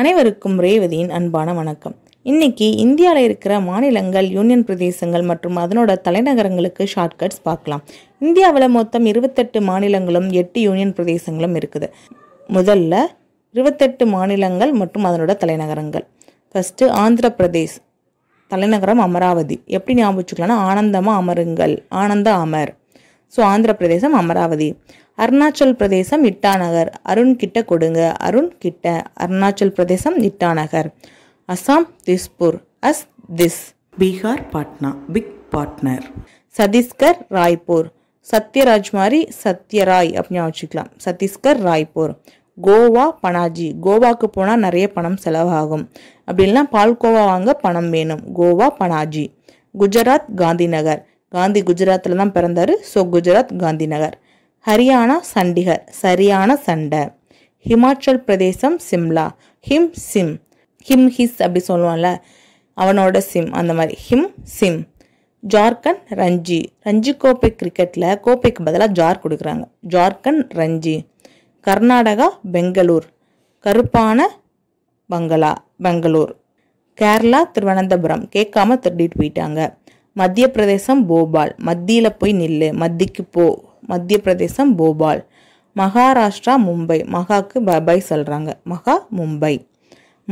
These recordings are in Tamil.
அனைவருக்கும் ரேவதியின் அன்பான வணக்கம் இன்னைக்கு இந்தியாவில் இருக்கிற மாநிலங்கள் யூனியன் பிரதேசங்கள் மற்றும் அதனோட தலைநகரங்களுக்கு ஷார்ட்கட்ஸ் பார்க்கலாம் இந்தியாவில் மொத்தம் இருபத்தெட்டு மாநிலங்களும் எட்டு யூனியன் பிரதேசங்களும் இருக்குது முதல்ல இருபத்தெட்டு மாநிலங்கள் மற்றும் அதனோட தலைநகரங்கள் ஃபஸ்ட்டு ஆந்திர பிரதேஷ் தலைநகரம் அமராவதி எப்படி ஞாபகம் வச்சுக்கலாம்னா ஆனந்தமாக அமருங்கள் ஆனந்த அமர் ஸோ ஆந்திர பிரதேசம் அமராவதி அருணாச்சல் பிரதேசம் இட்டாநகர் அருண் கிட்ட கொடுங்க அருண் கிட்ட அருணாச்சல் பிரதேசம் Itanagar Assam Dispur as this Bihar Patna big partner Chhattisgarh Raipur Sathyaraj மாதிரி சத்யராய் அப்படின்னு வச்சுக்கலாம் சத்தீஸ்கர் ராய்ப்பூர் கோவா பனாஜி கோவாக்கு போனால் நிறைய பணம் செலவாகும் அப்படின்னா பால்கோவா வாங்க பணம் வேணும் கோவா பனாஜி குஜராத் காந்திநகர் காந்தி குஜராத்தில் தான் பிறந்தார் ஸோ குஜராத் காந்திநகர் ஹரியானா சண்டிகர் சரியான சண்டை ஹிமாச்சல் பிரதேசம் Shimla him sim him his அப்படி சொல்லுவான்ல அவனோட சிம் அந்த மாதிரி ஹிம் சிம் ஜார்க்கண்ட் ரஞ்சி ரஞ்சி கோப்பை கிரிக்கெட்டில் கோப்பைக்கு பதிலாக ஜார் கொடுக்குறாங்க ஜார்க்கண்ட் ரஞ்சி கர்நாடகா பெங்களூர் கருப்பான பங்களா பெங்களூர் கேரளா திருவனந்தபுரம் கேட்காம திருடிட்டு போயிட்டாங்க மத்திய பிரதேசம் போபால் மத்தியில் போய் நில்லு மத்திக்கு போ மத்திய பிரதேசம் போபால் மகாராஷ்டிரா மும்பை மகாக்கு பபாய் சொல்கிறாங்க மகா மும்பை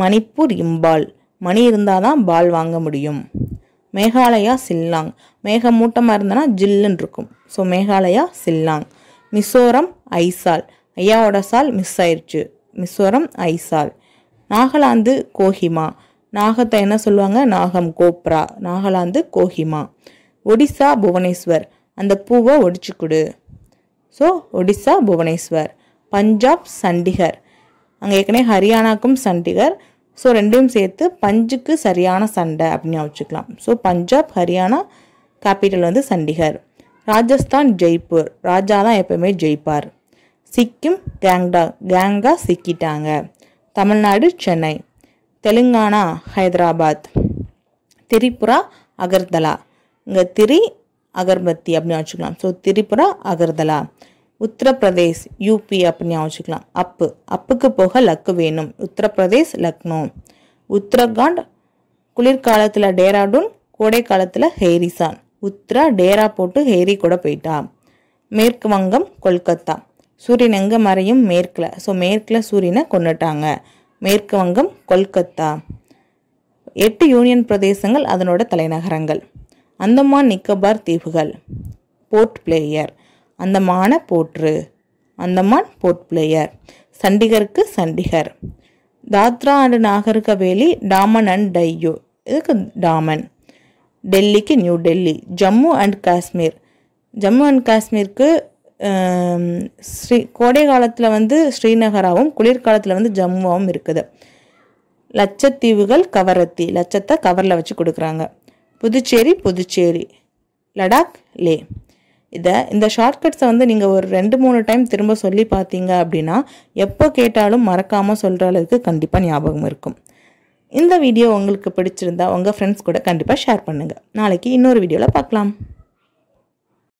மணிப்பூர் இம்பால் மணி இருந்தால் தான் பால் வாங்க முடியும் மேகாலயா சில்லாங் மேகமூட்டமாக இருந்தனா ஜில்லுன்னு இருக்கும் ஸோ மேகாலயா சில்லாங் மிசோரம் ஐசால் ஐயாவோட சால் மிஸ் ஆயிடுச்சு மிசோரம் ஐசால் நாகாலாந்து கோஹிமா நாகத்தை என்ன சொல்லுவாங்க நாகம் கோப்ரா நாகாலாந்து கோஹிமா ஒடிசா புவனேஸ்வர் அந்த பூவை ஒடிச்சு கொடு ஸோ ஒடிசா புவனேஸ்வர் பஞ்சாப் சண்டிகர் அங்கே ஏற்கனவே ஹரியானாக்கும் சண்டிகர் ஸோ ரெண்டையும் சேர்த்து பஞ்சுக்கு சரியான சண்டை அப்படின்னு வச்சுக்கலாம் ஸோ பஞ்சாப் ஹரியானா கேபிட்டல் வந்து சண்டிகர் ராஜஸ்தான் ஜெய்ப்பூர் ராஜா தான் எப்போவுமே ஜெயிப்பார் சிக்கிம் கேங்டா கேங்கா சிக்கிட்டாங்க தமிழ்நாடு சென்னை தெலுங்கானா ஹைதராபாத் திரிபுரா அகர்தலா இங்கே திரி அகர்பத்தி அப்படின்னு வச்சுக்கலாம் ஸோ திரிபுரா அகர்தலா உத்தரப்பிரதேஷ் யூபி அப்படின்னு யோசிக்கலாம் அப்பு அப்புக்கு போக லக்கு வேணும் உத்தரப்பிரதேஷ் லக்னோ உத்தரகாண்ட் குளிர்காலத்தில் டேராடூன் கோடை காலத்தில் ஹேரிசான் உத்ரா டேரா போட்டு ஹேரி கூட போயிட்டா மேற்கு வங்கம் கொல்கத்தா சூரியன் எங்கே மறையும் மேற்கில் ஸோ மேற்கில் சூரியனை கொண்டுட்டாங்க மேற்கு வங்கம் கொல்கத்தா எட்டு யூனியன் பிரதேசங்கள் அதனோட தலைநகரங்கள் அந்தமான் நிக்கோபார் தீவுகள் போர்ட் பிளேயர் அந்தமான போற்று Andaman board player சண்டிகருக்கு Chandigarh Dadra and நாகர்கவேலி Daman and Diu இதுக்கு டாமன் டெல்லிக்கு new Delhi Jammu and Kashmir Jammu and காஷ்மீருக்கு ஸ்ரீ கோடை காலத்தில் வந்து ஸ்ரீநகராகவும் குளிர்காலத்தில் வந்து ஜம்முவாகவும் இருக்குது லட்சத்தீவுகள் கவரத்தி லட்சத்தை கவரில் வச்சு கொடுக்குறாங்க புதுச்சேரி புதுச்சேரி லடாக் லே இதை இந்த ஷார்ட்கட்ஸை வந்து நீங்கள் ஒரு ரெண்டு மூணு டைம் திரும்ப சொல்லி பார்த்தீங்க அப்படின்னா எப்போ கேட்டாலும் மறக்காமல் சொல்கிற அளவுக்கு கண்டிப்பாக ஞாபகம் இருக்கும் இந்த வீடியோ உங்களுக்கு பிடிச்சிருந்தா உங்கள் ஃப்ரெண்ட்ஸ் கூட கண்டிப்பாக ஷேர் பண்ணுங்கள் நாளைக்கு இன்னொரு வீடியோவில் பார்க்கலாம்